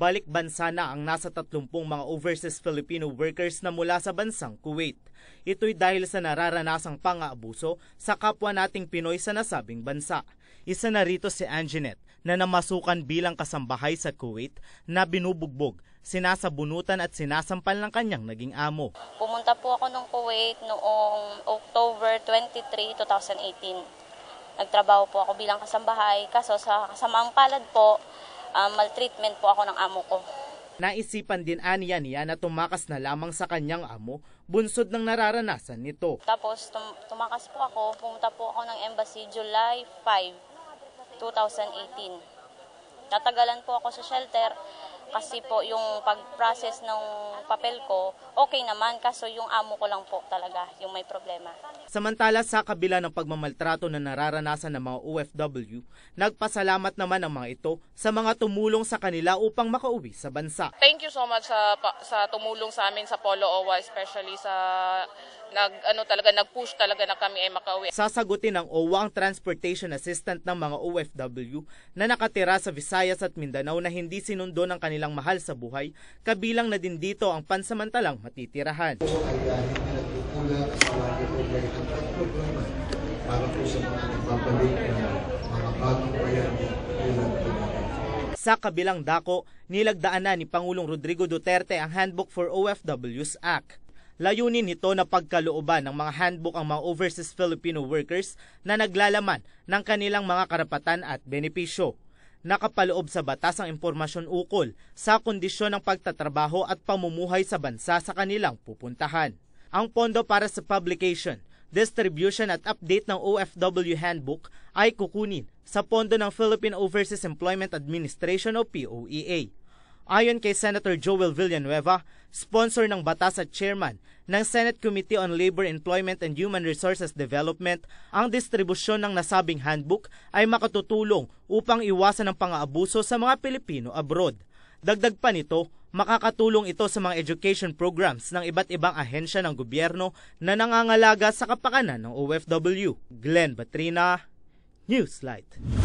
balik bansa na ang nasa 30 mga overseas Filipino workers na mula sa bansang Kuwait. Ito'y dahil sa nararanasang pang-aabuso sa kapwa nating Pinoy sa nasabing bansa. Isa na rito si Anginet na namasukan bilang kasambahay sa Kuwait na binubugbog, sinasabunutan at sinasampal ng kanyang naging amo. Pumunta po ako ng Kuwait noong October 23, 2018. Nagtrabaho po ako bilang kasambahay kaso sa kasamaang palad po uh, maltreatment po ako ng amo ko. Naisipan din aniya niya na tumakas na lamang sa kanyang amo bunsod ng nararanasan nito. Tapos tum- tumakas po ako, pumunta po ako ng embassy July 5, 2018. Tatagalan po ako sa shelter kasi po yung pag-process ng papel ko, okay naman. Kaso yung amo ko lang po talaga yung may problema. Samantala sa kabila ng pagmamaltrato na nararanasan ng mga OFW, nagpasalamat naman ang mga ito sa mga tumulong sa kanila upang makauwi sa bansa. Thank you so much sa, sa tumulong sa amin sa Polo OWA, especially sa nag ano talaga nag-push talaga na kami ay makauwi. Sasagutin ng OWA ang transportation assistant ng mga OFW na nakatira sa Visayas at Mindanao na hindi sinundo ng kanila kanilang mahal sa buhay, kabilang na din dito ang pansamantalang matitirahan. sa sa kabilang dako, nilagdaan na ni Pangulong Rodrigo Duterte ang Handbook for OFWs Act. Layunin nito na pagkalooban ng mga handbook ang mga overseas Filipino workers na naglalaman ng kanilang mga karapatan at benepisyo nakapaloob sa batas ang impormasyon ukol sa kondisyon ng pagtatrabaho at pamumuhay sa bansa sa kanilang pupuntahan. Ang pondo para sa publication, distribution at update ng OFW Handbook ay kukunin sa pondo ng Philippine Overseas Employment Administration o POEA. Ayon kay Senator Joel Villanueva, sponsor ng batas at chairman ng Senate Committee on Labor, Employment and Human Resources Development, ang distribusyon ng nasabing handbook ay makatutulong upang iwasan ang pang-aabuso sa mga Pilipino abroad. Dagdag pa nito, makakatulong ito sa mga education programs ng iba't ibang ahensya ng gobyerno na nangangalaga sa kapakanan ng OFW. Glenn Batrina, Newslight.